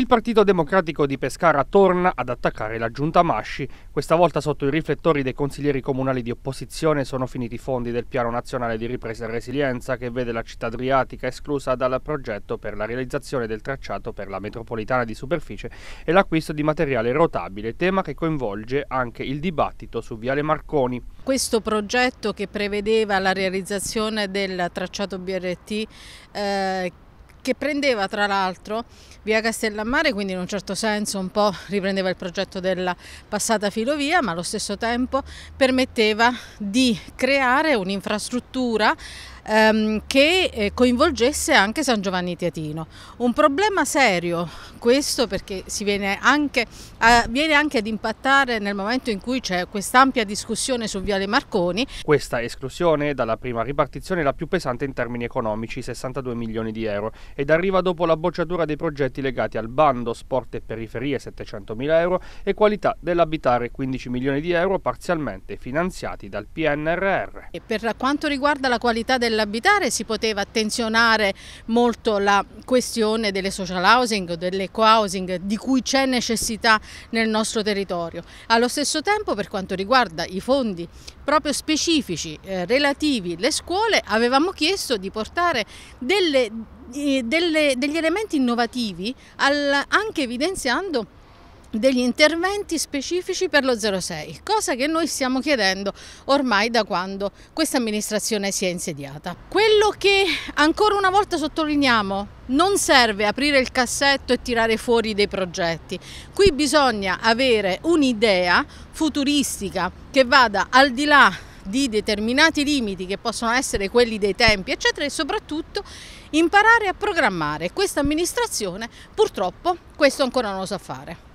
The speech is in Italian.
Il Partito Democratico di Pescara torna ad attaccare la giunta Masci. Questa volta sotto i riflettori dei consiglieri comunali di opposizione sono finiti i fondi del Piano Nazionale di Ripresa e Resilienza che vede la città adriatica esclusa dal progetto per la realizzazione del tracciato per la metropolitana di superficie e l'acquisto di materiale rotabile, tema che coinvolge anche il dibattito su Viale Marconi. Questo progetto che prevedeva la realizzazione del tracciato BRT eh, che prendeva tra l'altro via Castellammare, quindi in un certo senso un po' riprendeva il progetto della passata filovia, ma allo stesso tempo permetteva di creare un'infrastruttura ehm, che eh, coinvolgesse anche San Giovanni Tiatino. Un problema serio questo perché si viene anche, eh, viene anche ad impattare nel momento in cui c'è quest'ampia discussione su Viale Marconi. Questa esclusione dalla prima ripartizione è la più pesante in termini economici, 62 milioni di euro, ed arriva dopo la bocciatura dei progetti legati al bando sport e periferie 700 mila euro e qualità dell'abitare 15 milioni di euro parzialmente finanziati dal PNRR. E per quanto riguarda la qualità del dell'abitare si poteva attenzionare molto la questione delle social housing o dell'eco housing di cui c'è necessità nel nostro territorio. Allo stesso tempo per quanto riguarda i fondi proprio specifici eh, relativi alle scuole avevamo chiesto di portare delle, eh, delle, degli elementi innovativi al, anche evidenziando degli interventi specifici per lo 06, cosa che noi stiamo chiedendo ormai da quando questa amministrazione si è insediata. Quello che ancora una volta sottolineiamo non serve aprire il cassetto e tirare fuori dei progetti. Qui bisogna avere un'idea futuristica che vada al di là di determinati limiti che possono essere quelli dei tempi eccetera e soprattutto imparare a programmare. Questa amministrazione purtroppo questo ancora non lo sa fare.